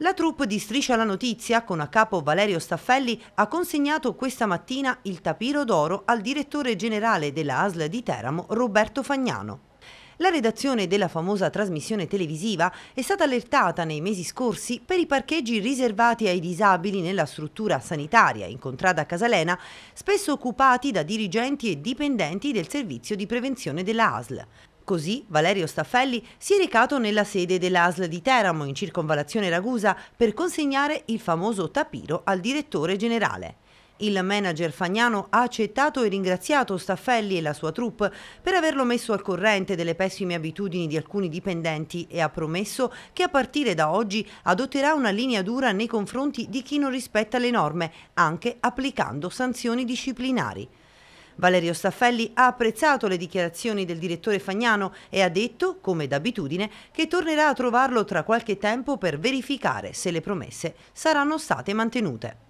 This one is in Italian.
La troupe di Striscia la Notizia, con a capo Valerio Staffelli, ha consegnato questa mattina il tapiro d'oro al direttore generale della ASL di Teramo, Roberto Fagnano. La redazione della famosa trasmissione televisiva è stata allertata nei mesi scorsi per i parcheggi riservati ai disabili nella struttura sanitaria in contrada Casalena, spesso occupati da dirigenti e dipendenti del servizio di prevenzione della ASL. Così Valerio Staffelli si è recato nella sede dell'ASL di Teramo in circonvalazione Ragusa per consegnare il famoso tapiro al direttore generale. Il manager fagnano ha accettato e ringraziato Staffelli e la sua troupe per averlo messo al corrente delle pessime abitudini di alcuni dipendenti e ha promesso che a partire da oggi adotterà una linea dura nei confronti di chi non rispetta le norme, anche applicando sanzioni disciplinari. Valerio Staffelli ha apprezzato le dichiarazioni del direttore Fagnano e ha detto, come d'abitudine, che tornerà a trovarlo tra qualche tempo per verificare se le promesse saranno state mantenute.